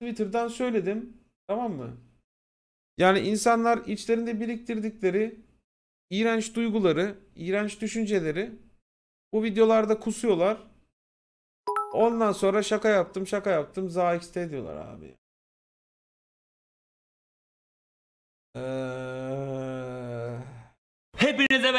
Twitter'dan söyledim. Tamam mı? Yani insanlar içlerinde biriktirdikleri iğrenç duyguları, iğrenç düşünceleri bu videolarda kusuyorlar. Ondan sonra şaka yaptım, şaka yaptım. ZXT diyorlar abi. Ee... Hepinize merhaba.